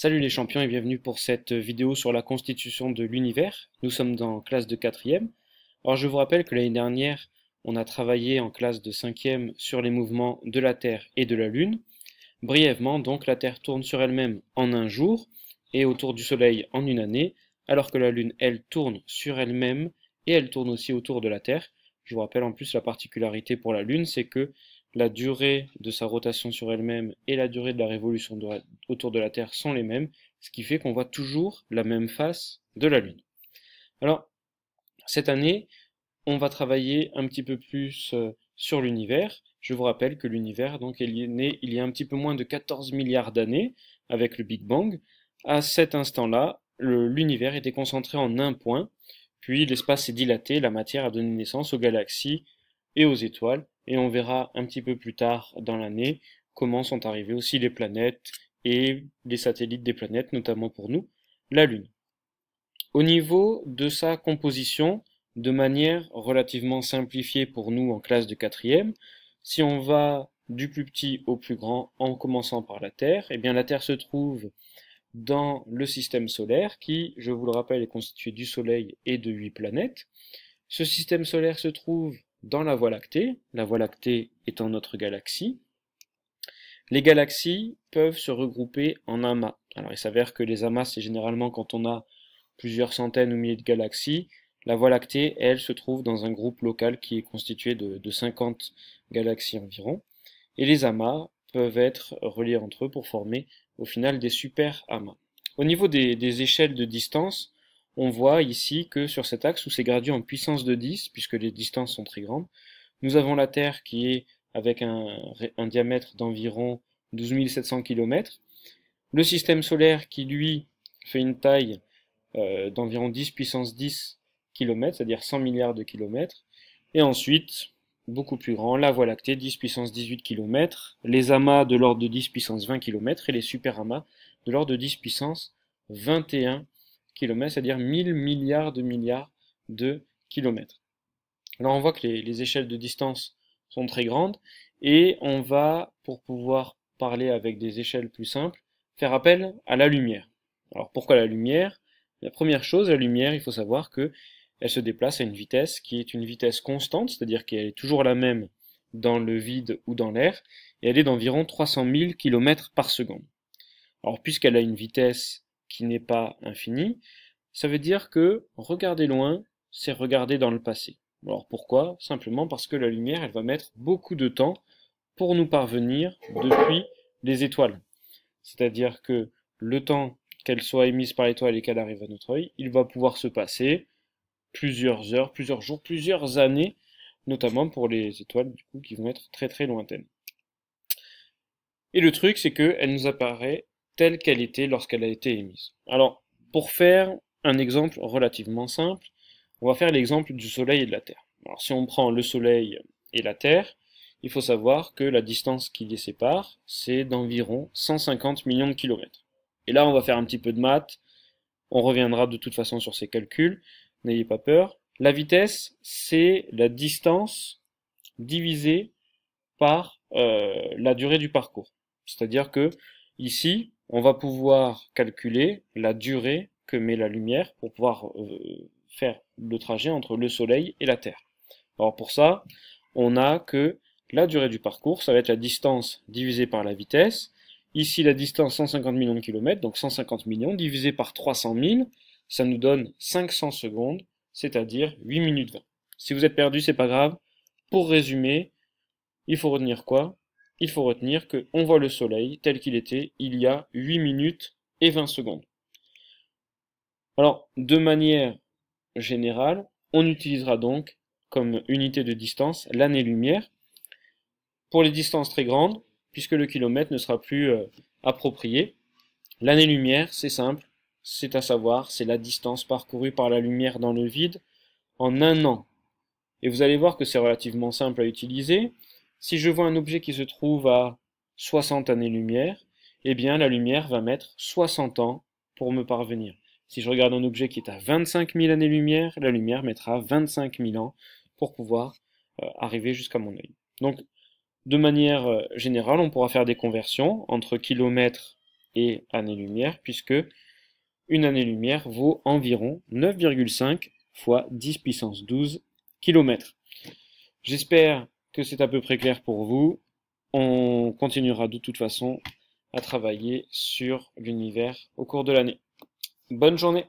Salut les champions et bienvenue pour cette vidéo sur la constitution de l'univers. Nous sommes dans classe de 4 Alors je vous rappelle que l'année dernière, on a travaillé en classe de 5e sur les mouvements de la Terre et de la Lune. Brièvement, donc, la Terre tourne sur elle-même en un jour et autour du Soleil en une année, alors que la Lune, elle, tourne sur elle-même et elle tourne aussi autour de la Terre. Je vous rappelle en plus la particularité pour la Lune, c'est que la durée de sa rotation sur elle-même et la durée de la révolution autour de la Terre sont les mêmes, ce qui fait qu'on voit toujours la même face de la Lune. Alors, cette année, on va travailler un petit peu plus euh, sur l'univers. Je vous rappelle que l'univers donc est né il y a un petit peu moins de 14 milliards d'années avec le Big Bang. À cet instant-là, l'univers était concentré en un point, puis l'espace s'est dilaté, la matière a donné naissance aux galaxies, et aux étoiles, et on verra un petit peu plus tard dans l'année comment sont arrivées aussi les planètes et les satellites des planètes, notamment pour nous, la Lune. Au niveau de sa composition, de manière relativement simplifiée pour nous en classe de quatrième, si on va du plus petit au plus grand en commençant par la Terre, et eh bien la Terre se trouve dans le système solaire qui, je vous le rappelle, est constitué du Soleil et de huit planètes. Ce système solaire se trouve dans la Voie lactée, la Voie lactée étant notre galaxie, les galaxies peuvent se regrouper en amas. Alors il s'avère que les amas, c'est généralement quand on a plusieurs centaines ou milliers de galaxies. La Voie lactée, elle, se trouve dans un groupe local qui est constitué de, 50 galaxies environ. Et les amas peuvent être reliés entre eux pour former au final des super amas. Au niveau des échelles de distance, on voit ici que sur cet axe où c'est gradué en puissance de 10, puisque les distances sont très grandes, nous avons la Terre qui est avec un, diamètre d'environ 12 700 km, le système solaire qui lui fait une taille euh, d'environ 10 puissance 10 km, c'est-à-dire 100 milliards de km, et ensuite, beaucoup plus grand, la Voie lactée, 10 puissance 18 km, les amas de l'ordre de 10 puissance 20 km et les superamas de l'ordre de 10 puissance 21 km kilomètres, c'est-à-dire 1000 milliards de milliards de kilomètres. Alors on voit que les, échelles de distance sont très grandes et on va, pour pouvoir parler avec des échelles plus simples, faire appel à la lumière. Alors pourquoi la lumière La première chose, la lumière, il faut savoir que elle se déplace à une vitesse qui est une vitesse constante, c'est-à-dire qu'elle est toujours la même dans le vide ou dans l'air, et elle est d'environ 300 000 km par seconde. Alors puisqu'elle a une vitesse qui n'est pas infini, ça veut dire que regarder loin, c'est regarder dans le passé. Alors pourquoi Simplement parce que la lumière, elle va mettre beaucoup de temps pour nous parvenir depuis les étoiles. C'est-à-dire que le temps qu'elle soit émise par l'étoile et qu'elle arrive à notre œil, il va pouvoir se passer plusieurs heures, plusieurs jours, plusieurs années, notamment pour les étoiles du coup qui vont être très très lointaines. Et le truc, c'est qu'elle nous apparaît telle qu'elle était lorsqu'elle a été émise. Alors, pour faire un exemple relativement simple, on va faire l'exemple du Soleil et de la Terre. Alors, si on prend le Soleil et la Terre, il faut savoir que la distance qui les sépare, c'est d'environ 150 millions de kilomètres. Et là, on va faire un petit peu de maths, on reviendra de toute façon sur ces calculs, n'ayez pas peur. La vitesse, c'est la distance divisée par euh, la durée du parcours. C'est-à-dire que ici, on va pouvoir calculer la durée que met la lumière pour pouvoir euh, faire le trajet entre le Soleil et la Terre. Alors pour ça, on a que la durée du parcours, ça va être la distance divisée par la vitesse. Ici, la distance 150 millions de kilomètres, donc 150 millions, divisé par 300 000, ça nous donne 500 secondes, c'est-à-dire 8 minutes 20. Si vous êtes perdu, c'est pas grave. Pour résumer, il faut retenir quoi il faut retenir que voit le soleil tel qu'il était il y a 8 minutes et 20 secondes. Alors, de manière générale, on utilisera donc comme unité de distance l'année-lumière pour les distances très grandes, puisque le kilomètre ne sera plus euh, approprié. L'année-lumière, c'est simple, c'est à savoir, c'est la distance parcourue par la lumière dans le vide en un an. Et vous allez voir que c'est relativement simple à utiliser. Si je vois un objet qui se trouve à 60 années-lumière, eh bien la lumière va mettre 60 ans pour me parvenir. Si je regarde un objet qui est à 25 000 années-lumière, la lumière mettra 25 000 ans pour pouvoir euh, arriver jusqu'à mon œil. Donc, de manière euh, générale, on pourra faire des conversions entre kilomètres et années-lumière, puisque une année-lumière vaut environ 9,5 fois 10 puissance 12 kilomètres. J'espère que c'est à peu près clair pour vous. On continuera de toute façon à travailler sur l'univers au cours de l'année. Bonne journée